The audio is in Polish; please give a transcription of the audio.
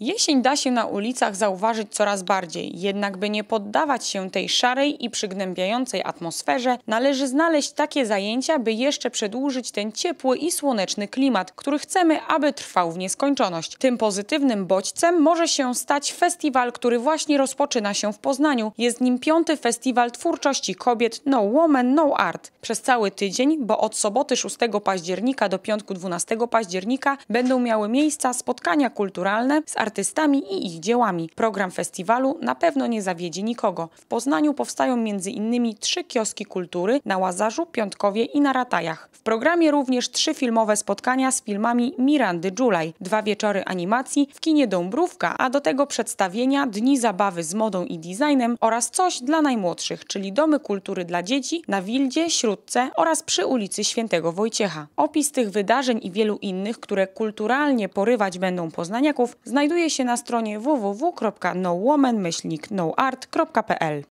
Jesień da się na ulicach zauważyć coraz bardziej, jednak by nie poddawać się tej szarej i przygnębiającej atmosferze, należy znaleźć takie zajęcia, by jeszcze przedłużyć ten ciepły i słoneczny klimat, który chcemy, aby trwał w nieskończoność. Tym pozytywnym bodźcem może się stać festiwal, który właśnie rozpoczyna się w Poznaniu. Jest nim piąty festiwal twórczości kobiet No Woman, No Art. Przez cały tydzień, bo od soboty 6 października do piątku 12 października będą miały miejsca spotkania kulturalne z artystami i ich dziełami. Program festiwalu na pewno nie zawiedzie nikogo. W Poznaniu powstają m.in. trzy kioski kultury na Łazarzu, Piątkowie i na Ratajach. W programie również trzy filmowe spotkania z filmami Mirandy Julaj, dwa wieczory animacji w kinie Dąbrówka, a do tego przedstawienia Dni Zabawy z Modą i Designem oraz Coś dla Najmłodszych, czyli Domy Kultury dla Dzieci na Wildzie, Śródce oraz przy ulicy Świętego Wojciecha. Opis tych wydarzeń i wielu innych, które kulturalnie porywać będą poznaniaków, znajduje znajduje się na stronie www.nowoman-noart.pl.